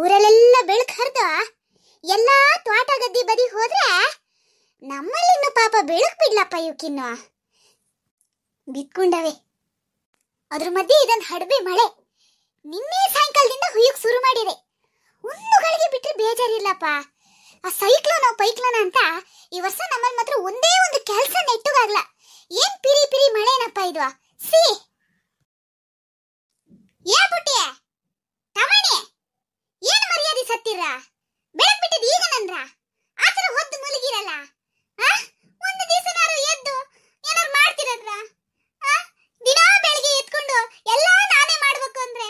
ಊರಲ್ಲೆಲ್ಲ ಬೆಳಕು ಹರಿದು ಎಲ್ಲ ತ್ವಾಟ ಗದ್ದಿ ಬದಿ ಹೋದ್ರೆ ನಮ್ಮಲ್ಲಿನ್ನು ಪಾಪ ಬೆಳಕು ಬಿಡ್ಲಪ್ಪ ಇವಕ್ಕಿನ್ನು ಬಿತ್ಕೊಂಡವೆ ಅದ್ರ ಮಧ್ಯೆ ಇದೊಂದು ಹಡಬೆ ಮಳೆ ನಿನ್ನೆ ಸಾಯಂಕಾಲದಿಂದ ಹುಯ್ಯಕ್ ಶುರು ಮಾಡಿದೆ ಹುಲ್ಲುಗಳಿಗೆ ಬಿಟ್ಟರೆ ಬೇಜಾರಿಲ್ಲಪ್ಪ ಆ ಸೈಕ್ಲೋನ ಪೈಕ್ಲೋನ ಅಂತ ಈ ವರ್ಷ ನಮ್ಮಲ್ಲಿ ಮಾತ್ರ ಒಂದೇ ಒಂದು ಕೆಲಸ ನೆಟ್ಟುಗಾಗ್ಲ ಏನ್ ಪಿರಿ ಪಿರಿ ಮಳೆನಪ್ಪ ಇದು ಮಲಗಂದ್ರ ಆತರ ಹೊದ್ದು ಮಲಗಿರಲ್ಲ ಒಂದು ದಿವಸನಾರು ಎದ್ದು ಏನಾರು ಮಾಡ್ತಿರದ್ರ ದಿನ ಬೆಳಿಗ್ಗೆ ಎತ್ಕೊಂಡು ಎಲ್ಲ ನಾನೇ ಮಾಡ್ಬೇಕು ಅಂದ್ರೆ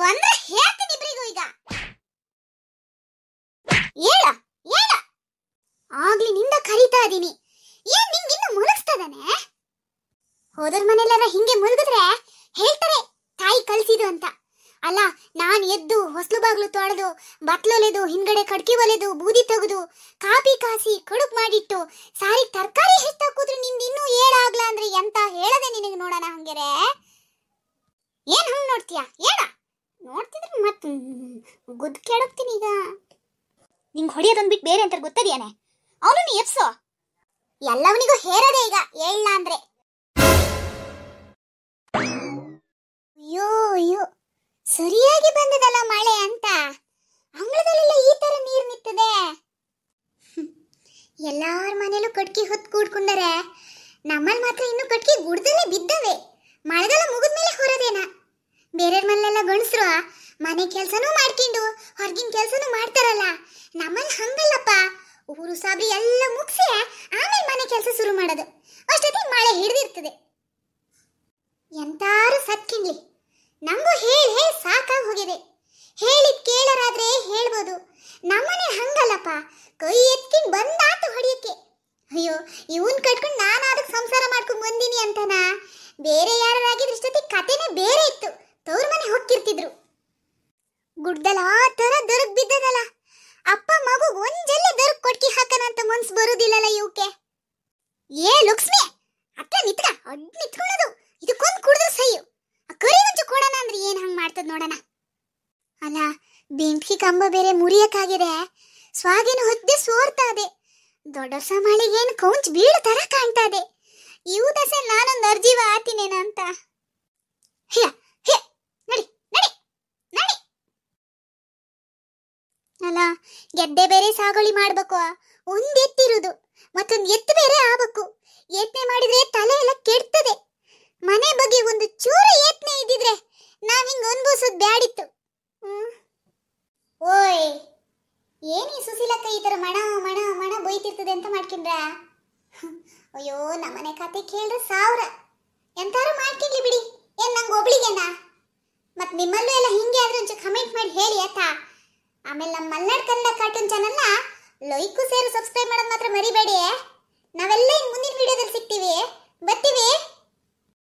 ಬಂದ್ರೆ ಹೇಳ್ತೀನಿ ಇಬ್ರಿಗೂ ಈಗ ಹೇಳ ಹೇಳ ನಿಂದ ಕರೀತಾ ಇದೀನಿ ಏನ್ ನಿಂಗೆ ಇನ್ನು ಮುಳುಗಿಸ್ತದಾನೆ ಹೋದರ್ ಮನೆಯಲ್ಲಾರ ಹಿಂಗೆ ಮುಳುಗಿದ್ರೆ ಹೇಳ್ತಾರೆ ತಾಯಿ ಕಲ್ಸಿದು ಅಂತ ಅಲ್ಲ ನಾನು ಎದ್ದು ಹೊಸಲು ಬಾಗ್ಲು ತೊಳೆದು ಬಟ್ಲೊಲೆದು ಹಿಂದ್ಗಡೆ ಕಡ್ಕಿ ಒಲೆದು ಬೂದಿ ತೆಗೆದು ಕಾಪಿ ಕಾಸಿ ಕಡುಕ್ ಮಾಡಿಟ್ಟು ಸಾರಿ ತರಕಾರಿ ಎಷ್ಟು ನಿಮ್ದು ಇನ್ನೂ ಏಳಾಗ್ಲ ಅಂದ್ರೆ ಎಂತ ಹೇಳದೆ ನಿನಗೆ ನೋಡೋಣ ಹಂಗೆರೆ ಏನ್ ಹಂಗೆ ನೋಡ್ತೀಯಾ ಏನ ನೋಡ್ತಿದ್ರೆ ಮತ್ ಗುದ್ ಕೆಡಕ್ತೀನಿ ಈಗ ನಿಂಗೆ ಹೊಡಿಯೋದೊಂದು ಬೇರೆ ಅಂತ ಗೊತ್ತದಿಯಾನೆ ಅವನು ನೀ ಎಪ್ಸೋ ಎಲ್ಲವನಿಗೂ ಹೇರದೆ ಈಗ ಏಳ ಅಂದ್ರೆ ಎಲ್ಲಾರ ಮನೇಲೂ ಕಟ್ಕಿ ಹೊತ್ತು ಕೂಡ್ಕೊಂಡರೆ ನಮ್ಮಲ್ಲಿ ಮಾತ್ರ ಇನ್ನೂ ಕಟ್ಕಿ ಗುಡ್ದಲ್ಲೇ ಬಿದ್ದವೆ ಮಳೆಗಾಲ ಮೇಲೆ ಹೊರದೇನ ಬೇರೆಯವ್ರ ಮನೆಲೆಲ್ಲ ಗಣಸ್ರು ಮನೆ ಕೆಲಸನೂ ಮಾಡ್ಕೊಂಡು ಹೊರಗಿನ ಕೆಲಸನೂ ಮಾಡ್ತಾರಲ್ಲ ನಮ್ಮಲ್ಲಿ ಹಂಗಲ್ಲಪ್ಪ ಊರು ಸಾಬ್ರಿ ಎಲ್ಲ ಮುಗಿಸಿ ಆಮೇಲೆ ಮನೆ ಕೆಲಸ ಶುರು ಮಾಡೋದು ಅಷ್ಟೊತ್ತಿಗೆ ಮಳೆ ಹಿಡಿದಿರ್ತದೆ ಎಂಥ ಅಲ್ಲಪ್ಪ ಕೈ ಎತ್ಕೊಂಡು ಬಂದಾತು ಹೊಡಿಯಕ್ಕೆ ಅಯ್ಯೋ ಇವನ್ ಕಟ್ಕೊಂಡು ನಾನು ಅದಕ್ಕೆ ಸಂಸಾರ ಮಾಡ್ಕೊಂಡು ಬಂದೀನಿ ಅಂತನಾ ಬೇರೆ ಯಾರಾಗಿದ್ರೆ ಇಷ್ಟೊತ್ತಿಗೆ ಕತೆನೇ ಬೇರೆ ಇತ್ತು ತವ್ರ ಮನೆ ಹೊಕ್ಕಿರ್ತಿದ್ರು ಗುಡ್ದಲ್ಲ ಆ ಥರ ದೊರಕ್ ಬಿದ್ದದಲ್ಲ ಅಪ್ಪ ಮಗು ಒಂದೆಲ್ಲ ದೊರಕ್ ಕೊಟ್ಕಿ ಹಾಕನ ಅಂತ ಮನ್ಸು ಬರೋದಿಲ್ಲಲ್ಲ ಇವಕ್ಕೆ ಏ ಲಕ್ಷ್ಮಿ ಅತ್ತ ನಿತ್ಕ ಅಡ್ ನಿತ್ಕೊಳ್ಳೋದು ಇದಕ್ಕೊಂದು ಕುಡಿದ್ರು ಸೈಯು ಕರಿ ಮುಂಚೆ ಕೊಡೋಣ ಅಂದ್ರೆ ಏನು ಹಂಗ್ ಮಾಡ್ತದ ನೋಡೋಣ ಅಲ್ಲ ಬೆಂಕಿ ಕಂಬ ಬೇರೆ ಮುರಿಯಕ್ಕಾಗಿದೆ ಸ್ವಾಗಿನ ಹೊದ್ದೆ ಸೋರ್ತಾದೆ ದೊಡ್ಡಸ ಏನು ಕೌಂಚ್ ಬೀಳ ತರ ಕಾಣ್ತಾದೆ ಇವು ದಸೆ ನಾನೊಂದು ಅರ್ಜೀವ ಆತಿನೇನಂತ ಹೇ ಹೇ ನಡಿ ನಡಿ ನಡಿ ಅಲ್ಲ ಗೆದ್ದೆ ಬೇರೆ ಸಾಗುಳಿ ಮಾಡ್ಬೇಕು ಒಂದ್ ಎತ್ತಿರುದು ಮತ್ತೊಂದ್ ಎತ್ತು ಬೇರೆ ಆಗ್ಬೇಕು ಯತ್ನೆ ಮಾಡಿದ್ರೆ ತಲೆ ಸುಶೀಲಕ್ಕ ಈ ಥರ ಮಣ ಮಣ ಮಣ ಬೈತಿರ್ತದೆ ಅಂತ ಮಾಡ್ಕೊಂಡ್ರ ಅಯ್ಯೋ ನಮ್ಮನೆ ಖಾತೆ ಕೇಳ್ರೆ ಸಾವಿರ ಎಂತಾರು ಮಾಡ್ಕೊಂಡ್ಲಿ ಬಿಡಿ ಏನು ನಂಗೆ ಒಬ್ಳಿಗೆನಾ ಮತ್ತು ನಿಮ್ಮಲ್ಲೂ ಎಲ್ಲ ಹಿಂಗೆ ಆದ್ರೆ ಒಂಚೂರು ಕಮೆಂಟ್ ಮಾಡಿ ಹೇಳಿ ಆಯ್ತಾ ಆಮೇಲೆ ನಮ್ಮ ಮಲ್ನಾಡ್ ಕನ್ನಡ ಕಾರ್ಟೂನ್ ಚಾನಲ್ನ ಲೈಕು ಸೇರು ಸಬ್ಸ್ಕ್ರೈಬ್ ಮಾಡೋದು ಮಾತ್ರ ಮರಿಬೇಡಿ ನಾವೆಲ್ಲ ಇನ್ನು ಮುಂದಿನ ವಿಡಿಯೋದಲ್ಲಿ ಸಿಗ್ತೀವಿ ಬರ್ತೀವಿ